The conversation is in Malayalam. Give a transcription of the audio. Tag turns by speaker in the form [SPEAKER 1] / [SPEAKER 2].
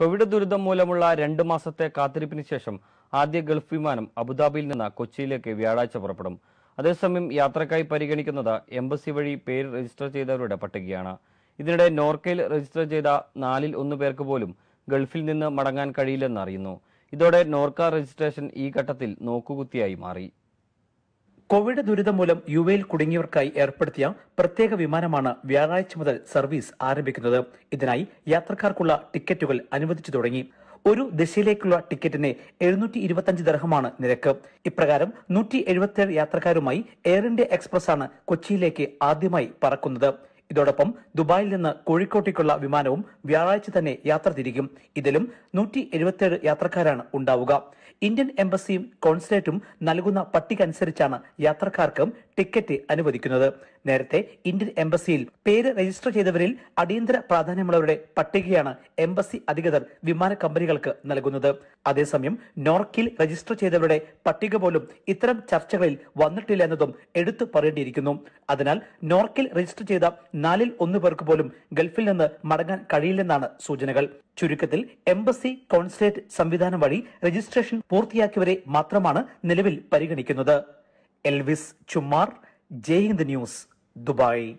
[SPEAKER 1] കോവിഡ് ദുരിതം മൂലമുള്ള രണ്ട് മാസത്തെ കാത്തിരിപ്പിന് ശേഷം ആദ്യ ഗൾഫ് വിമാനം അബുദാബിയിൽ നിന്ന് കൊച്ചിയിലേക്ക് വ്യാഴാഴ്ച പുറപ്പെടും അതേസമയം യാത്രക്കായി പരിഗണിക്കുന്നത് എംബസി വഴി പേര് രജിസ്റ്റർ ചെയ്തവരുടെ പട്ടികയാണ് ഇതിനിടെ നോർക്കയിൽ രജിസ്റ്റർ ചെയ്ത നാലിൽ ഒന്ന് പേർക്ക് പോലും ഗൾഫിൽ നിന്ന് മടങ്ങാൻ കഴിയില്ലെന്ന് അറിയുന്നു ഇതോടെ നോർക്ക രജിസ്ട്രേഷൻ ഈ ഘട്ടത്തിൽ നോക്കുകുത്തിയായി മാറി കോവിഡ് ദുരിതം മൂലം യു എയിൽ കുടുങ്ങിയവർക്കായി ഏർപ്പെടുത്തിയ
[SPEAKER 2] പ്രത്യേക വിമാനമാണ് വ്യാഴാഴ്ച മുതൽ സർവീസ് ആരംഭിക്കുന്നത് ഇതിനായി യാത്രക്കാർക്കുള്ള ടിക്കറ്റുകൾ അനുവദിച്ചു തുടങ്ങി ഒരു ദിശയിലേക്കുള്ള ടിക്കറ്റിന് എഴുന്നൂറ്റി ഇരുപത്തിയഞ്ച് ദർഹമാണ് നിരക്ക് ഇപ്രകാരം നൂറ്റി എഴുപത്തിയേഴ് യാത്രക്കാരുമായി എയർ ഇന്ത്യ എക്സ്പ്രസ് ആണ് കൊച്ചിയിലേക്ക് ആദ്യമായി പറക്കുന്നത് ഇതോടൊപ്പം ദുബായിൽ നിന്ന് കോഴിക്കോട്ടേക്കുള്ള വിമാനവും വ്യാഴാഴ്ച തന്നെ യാത്ര തിരിക്കും ഇതിലും നൂറ്റി എഴുപത്തിയേഴ് യാത്രക്കാരാണ് ഉണ്ടാവുക ഇന്ത്യൻ എംബസിയും കോൺസുലേറ്റും നൽകുന്ന പട്ടിക അനുസരിച്ചാണ് യാത്രക്കാർക്ക് ടിക്കറ്റ് അനുവദിക്കുന്നത് നേരത്തെ ഇന്ത്യൻ എംബസിയിൽ പേര് രജിസ്റ്റർ ചെയ്തവരിൽ അടിയന്തര പ്രാധാന്യമുള്ളവരുടെ പട്ടികയാണ് എംബസി അധികൃതർ വിമാന കമ്പനികൾക്ക് നൽകുന്നത് അതേസമയം നോർക്കിൽ രജിസ്റ്റർ ചെയ്തവരുടെ പട്ടിക പോലും ഇത്തരം ചർച്ചകളിൽ വന്നിട്ടില്ല എന്നതും എടുത്തു പറയേണ്ടിയിരിക്കുന്നു അതിനാൽ നോർക്കിൽ രജിസ്റ്റർ ചെയ്ത നാലിൽ ഒന്ന് പേർക്ക് പോലും ഗൾഫിൽ നിന്ന് മടങ്ങാൻ കഴിയില്ലെന്നാണ് സൂചനകൾ ചുരുക്കത്തിൽ എംബസി കോൺസുലേറ്റ് സംവിധാനം വഴി രജിസ്ട്രേഷൻ പൂർത്തിയാക്കിയവരെ മാത്രമാണ് നിലവിൽ പരിഗണിക്കുന്നത് Elvis Chummar Jaihind news Dubai